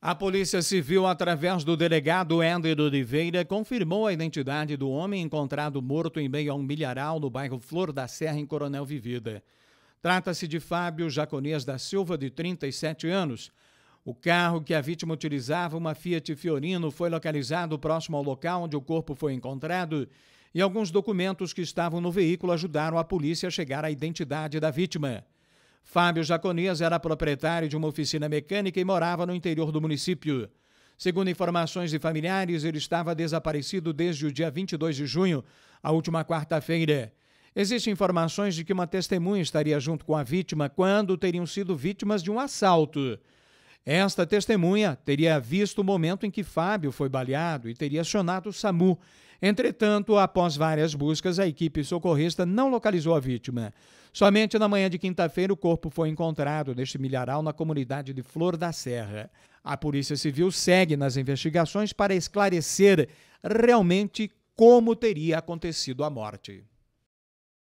A Polícia Civil, através do delegado André Oliveira, confirmou a identidade do homem encontrado morto em meio a um milharal no bairro Flor da Serra, em Coronel Vivida. Trata-se de Fábio Jaconias da Silva, de 37 anos. O carro que a vítima utilizava, uma Fiat Fiorino, foi localizado próximo ao local onde o corpo foi encontrado e alguns documentos que estavam no veículo ajudaram a polícia a chegar à identidade da vítima. Fábio Jaconias era proprietário de uma oficina mecânica e morava no interior do município. Segundo informações de familiares, ele estava desaparecido desde o dia 22 de junho, a última quarta-feira. Existem informações de que uma testemunha estaria junto com a vítima quando teriam sido vítimas de um assalto. Esta testemunha teria visto o momento em que Fábio foi baleado e teria acionado o SAMU. Entretanto, após várias buscas, a equipe socorrista não localizou a vítima. Somente na manhã de quinta-feira, o corpo foi encontrado neste milharal na comunidade de Flor da Serra. A Polícia Civil segue nas investigações para esclarecer realmente como teria acontecido a morte.